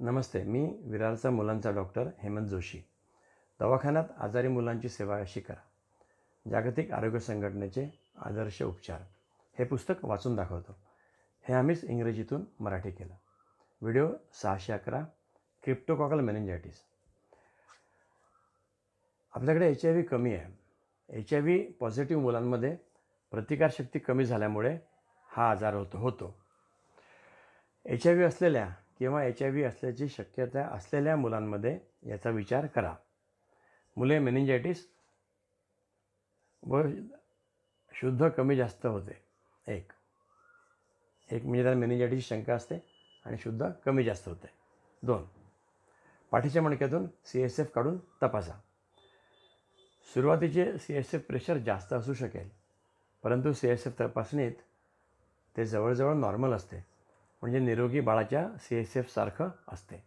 नमस्ते मी विरारचा मुलांचा डॉक्टर हेमंत जोशी दवाखान्यात आजारी मुलांची सेवा अशी करा जागतिक आरोग्य संघटनेचे आदर्श उपचार हे पुस्तक वाचून दाखवतो हे आम्हीच इंग्रजीतून मराठी केलं व्हिडिओ सहाशे अकरा क्रिप्टोकॉकल मेनेंजायटीस आपल्याकडे एच आय व्ही कमी आहे एच आय व्ही पॉझिटिव्ह मुलांमध्ये प्रतिकारशक्ती कमी झाल्यामुळे हा आजार होतो होतो एच आय व्ही असलेल्या किंवा एच आय व्ही असल्याची शक्यता असलेल्या मुलांमध्ये याचा विचार करा मुले मेनिंजायटिस व शुद्ध कमी जास्त होते एक एक म्हणजे त्याला शंका असते आणि शुद्ध कमी जास्त होते दोन पाठीच्या मणक्यातून सी एस एफ काढून तपासा सुरुवातीचे सी एस एफ प्रेशर जास्त असू शकेल परंतु सी एस एफ तपासणीत ते जवळजवळ नॉर्मल असते म्हणजे निरोगी बाळाच्या सी एस एफसारखं असते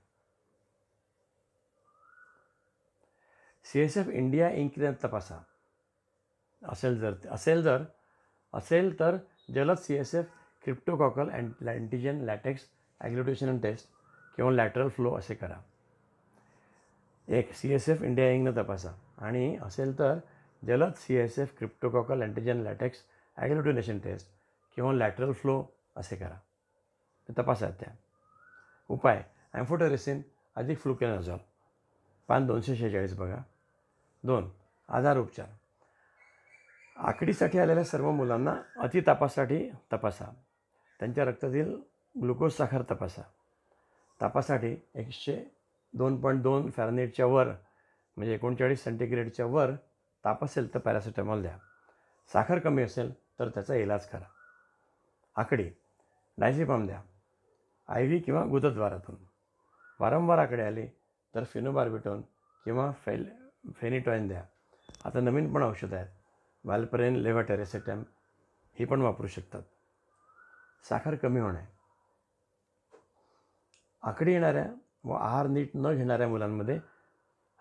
सी एस एफ इंडिया इंकिने तपासा असेल जर असेल जर असेल तर जलद C S F cryptococcal ant antigen latex agglutination test किंवा लॅटरल फ्लो असे करा एक सी एस एफ इंडिया इंकनं तपासा आणि असेल तर जलद C S F cryptococcal antigen latex agglutination test किंवा लॅटरल फ्लो असे करा तपासात त्या उपाय ॲम्फोटेरेसिन अधिक फ्लुकेनाझॉल पान दोनशे शेहेचाळीस बघा दोन आजार उपचार आकडीसाठी आलेल्या सर्व मुलांना अतितापासाठी तपासा त्यांच्या रक्तातील ग्लुकोज साखर तपासा तापासाठी एकशे दोन पॉईंट दोन फॅरनेटच्या वर म्हणजे एकोणचाळीस सेंटीग्रेडच्या वर ताप असेल तर पॅरासिटामॉल द्या साखर कमी असेल तर त्याचा इलाज करा आकडी डायझिपाम द्या आय व्ही किंवा गुदद्वारातून वारंवाराकडे आले तर फिनोबार्बिटॉन किंवा फेल फेनिटॉईन द्या आता नवीन पण औषधं आहेत व्हॅल्परेन लेव्हाटेरेसेटॅम ही पण वापरू शकतात साखर कमी होणे आकडी येणाऱ्या व आहार नीट न घेणाऱ्या मुलांमध्ये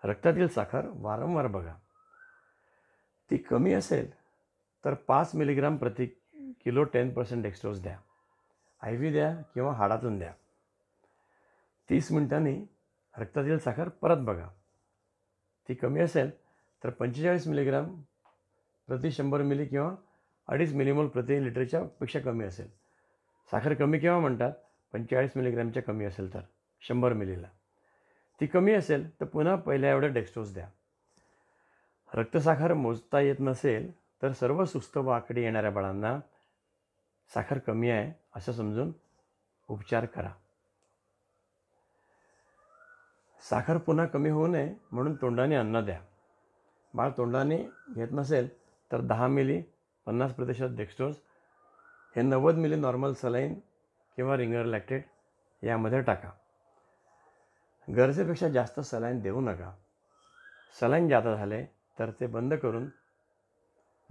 रक्तातील साखर वारंवार बघा ती कमी असेल तर पाच मिलीग्राम प्रति किलो टेन पर्सेंट एक्स्ट्रोज द्या आय व्ही द्या किंवा हाडातून द्या तीस मिनिटांनी रक्तातील साखर परत बघा ती कमी असेल तर पंचेचाळीस मिलीग्राम प्रति शंभर मिली किंवा अडीच मिलीमोल प्रति लिटरच्या पेक्षा कमी असेल साखर कमी केव्हा म्हणतात पंचेचाळीस मिलीग्रॅमच्या कमी असेल तर शंभर मिलीला ती कमी असेल तर पुन्हा पहिल्या एवढ्या डेक्स्टोज द्या रक्तसाखर मोजता येत नसेल तर सर्व सुस्त व येणाऱ्या बाळांना साखर कमी आहे असं समजून उपचार करा साखर पुन्हा कमी होऊ नये म्हणून तोंडाने अन्न द्या बाळ तोंडाने घेत नसेल तर दहा मिली पन्नास प्रतिशत डेक्स्टोज हे नव्वद मिली नॉर्मल सलाईन किंवा रिंगर लॅक्टेड यामध्ये टाका गरजेपेक्षा जास्त सलाईन देऊ नका सलाईन जास्त झाले तर ते बंद करून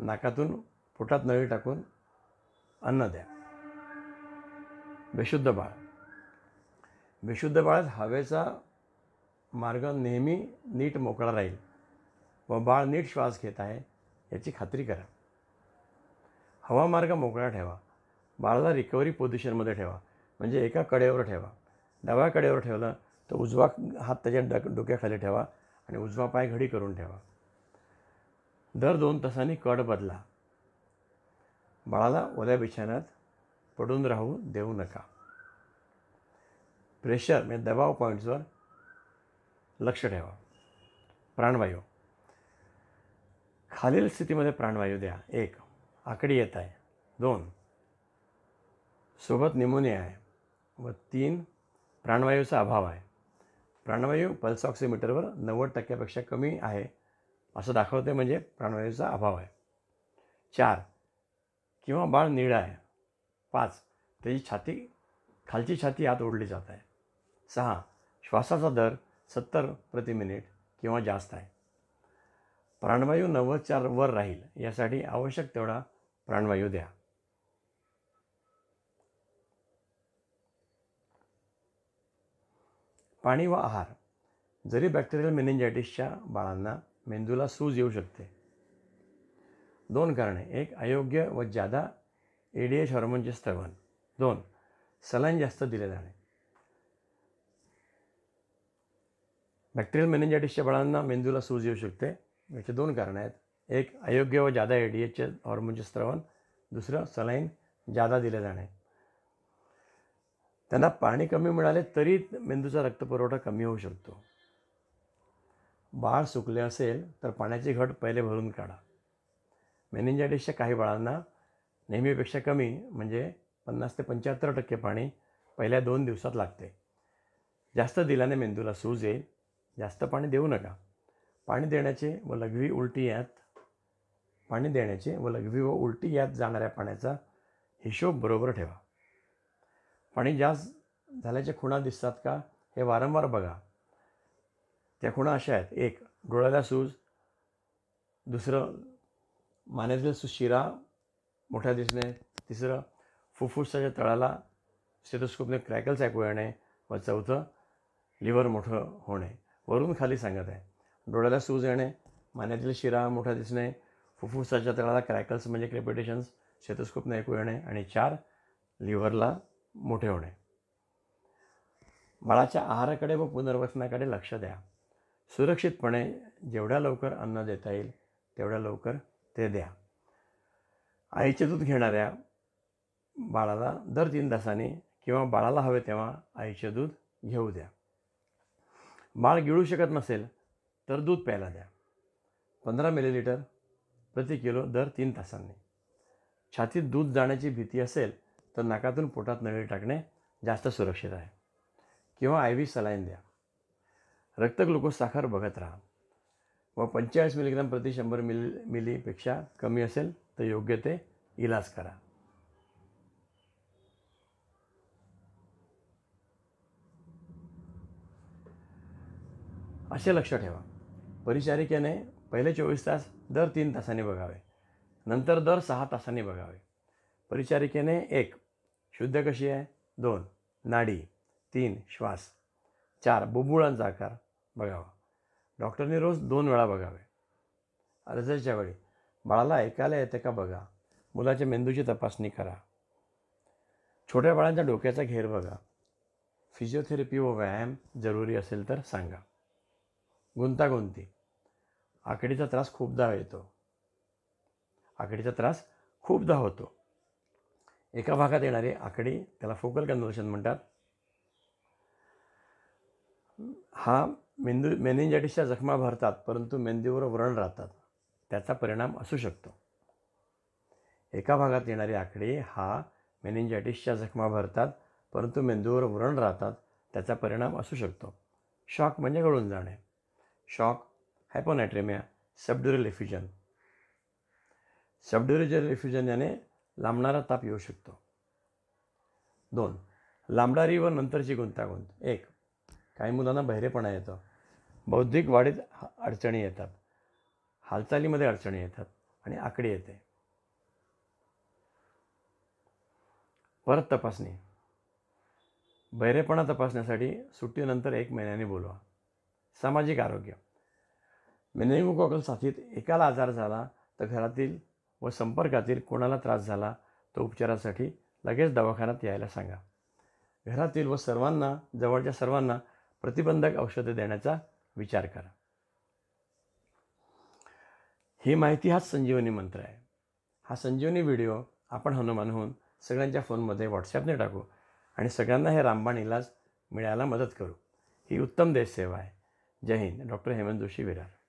नाकातून पोटात नळी टाकून अन्न द्या विशुद्ध बाळ विशुद्ध बाळात हवेचा मार्ग नेहमी नीट मोकळा राहील व बाळ नीट श्वास घेत आहे याची खात्री करा हवा मार्ग मोकळा ठेवा बाळाला रिकव्हरी पोझिशनमध्ये ठेवा म्हणजे एका कडेवर ठेवा डाव्या कडेवर ठेवलं तर उजवा हात त्याच्या डक डोक्याखाली ठेवा आणि उजवा पाय घडी करून ठेवा दर दोन तासांनी कड बदला बाळाला ओल्या बिछाण्यात पडून राहू देऊ नका प्रेशर म्हणजे दबाव पॉईंट्सवर लक्ष ठेवा प्राणवायू खालील स्थितीमध्ये प्राणवायू द्या एक आकडी येत आहे दोन सोबत निमोनिया आहे व तीन प्राणवायूचा अभाव आहे प्राणवायू पल्स ऑक्सिमीटरवर नव्वद टक्क्यापेक्षा कमी आहे असं दाखवते म्हणजे प्राणवायूचा अभाव आहे चार किंवा बाळ निळा आहे पाच त्याची छाती खालची छाती आत ओढली जात आहे सहा श्वासाचा दर सत्तर प्रति मिनिट किंवा जास्त आहे प्राणवायू चार वर राहील यासाठी आवश्यक तेवढा प्राणवायू द्या पाणी व आहार जरी बॅक्टेरियल मेनिंजायटिसच्या बाळांना मेंदूला सूज येऊ शकते दोन कारणे एक अयोग्य व ज्यादा एडीएच एच हॉर्मोनचे स्तवन दोन सलाईन जास्त दिले जाणे बॅक्टेरियल मेनेंजायटिसच्या बाळांना मेंदूला सूज येऊ शकते याचे दोन कारण आहेत एक अयोग्य व जादा ए डी एचचे हॉर्मोनचे स्त्रवण दुसरं सलाईन जादा दिले जाणे त्यांना पाणी कमी मिळाले तरी मेंदूचा रक्तपुरवठा कमी होऊ शकतो बाळ सुकले असेल तर पाण्याची घट पहिले भरून काढा मेनेंजायटिसच्या काही बाळांना नेहमीपेक्षा कमी म्हणजे पन्नास ते पंच्याहत्तर टक्के पाणी पहिल्या दोन दिवसात लागते जास्त दिल्याने मेंदूला सूज येईल जास्त पाणी देऊ नका पाणी देण्याचे व लघवी उलटी यात पाणी देण्याचे व लघवी व उलटी यात जाणाऱ्या पाण्याचा हिशोब बरोबर ठेवा पाणी जास्त झाल्याच्या खुणा दिसतात का हे वारंवार बघा त्या खुणा अशा आहेत एक डोळ्याला सूज दुसरं मानेतील सुशिरा मोठ्या दिसणे तिसरं फुफ्फुसाच्या तळाला स्टेथोस्कोपने क्रॅकल्स ऐकू येणे व चौथं लिव्हर मोठं होणे वरून खाली सांगत आहे डोळ्याला सूज येणे मान्यातील शिरा मोठा दिसणे फुफ्फुसाच्या तळाला क्रॅकल्स म्हणजे क्लेपिटेशन्स स्टेथोस्कोपने ऐकू येणे आणि चार लिव्हरला मोठे होणे बाळाच्या आहाराकडे व पुनर्वसनाकडे लक्ष द्या सुरक्षितपणे जेवढ्या लवकर अन्न देता येईल तेवढ्या लवकर ते द्या आईचे दूध घेणाऱ्या बाळाला दर तीन तासाने किंवा बाळाला हवे तेव्हा आईचे दूध घेऊ द्या बाळ गिळू शकत नसेल तर दूध प्यायला द्या पंधरा मिलीलिटर प्रति किलो दर तीन तासांनी छातीत दूध जाण्याची भीती असेल तर नाकातून पोटात नळी टाकणे जास्त सुरक्षित आहे किंवा आय व्ही सलाईन द्या रक्त ग्लुकोज साखर बघत राहा व पंचेचाळीस मिलीग्राम प्रति शंभर मिली मिलीपेक्षा कमी असेल तर योग्य ते इलाज करा असे लक्ष ठेवा परिचारिकेने पहिले चोवीस तास दर तीन तासांनी बघावे नंतर दर सहा तासांनी बघावे परिचारिकेने एक शुद्ध कशी आहे दोन नाडी तीन श्वास चार बुबुळांचा आकार बघावा डॉक्टरने रोज दोन वेळा बघावे अर्जाच्या वेळी बाळाला ऐकायला येते का बघा मुलाच्या मेंदूची तपासणी करा छोट्या बाळांच्या डोक्याचा घेर बघा फिजिओथेरपी व व्यायाम जरुरी असेल तर सांगा गुंतागुंती आकडीचा त्रास खूपदा येतो आकडीचा त्रास खूपदा होतो एका भागात येणारी आकडी त्याला फोकल कन्व्हर्शन म्हणतात हा मेंदू मेनिंजायटिसच्या जखमा भरतात परंतु मेंदूवर व्रण राहतात त्याचा परिणाम असू शकतो एका भागात येणारे आकडे हा मेनिंजायटिसच्या जखमा भरतात परंतु मेंदूवर व्रण राहतात त्याचा परिणाम असू शकतो शॉक म्हणजे गळून जाणे शॉक हायपोनायट्रेमिया सबड्युरल इफ्युजन सबड्युरेजल इफ्युजन याने लांबणारा ताप येऊ शकतो दोन लांबणारी व नंतरची गुंतागुंत एक काही मुलांना बहिरेपणा येतो बौद्धिक वाढीत अडचणी येतात हालचालीमध्ये अडचणी येतात आणि आकडे येते परत तपासणी बैरेपणा तपासण्यासाठी सुट्टीनंतर एक महिन्याने बोलवा सामाजिक आरोग्य मेनेमोकॉकल साथीत एकाला आजार झाला तर घरातील व संपर्कातील कोणाला त्रास झाला तो उपचारासाठी लगेच दवाखान्यात यायला सांगा घरातील व सर्वांना जवळच्या सर्वांना प्रतिबंधक औषधे देण्याचा विचार करा ही माहिती हाच संजीवनी मंत्र आहे हा संजीवनी व्हिडिओ आपण हनुमान होऊन सगळ्यांच्या फोनमध्ये व्हॉट्सॲपने टाकू आणि सगळ्यांना हे रामबाण इलाज मिळायला मदत करू ही उत्तम देशसेवा आहे जय हिंद डॉक्टर हेमंत जोशी विरार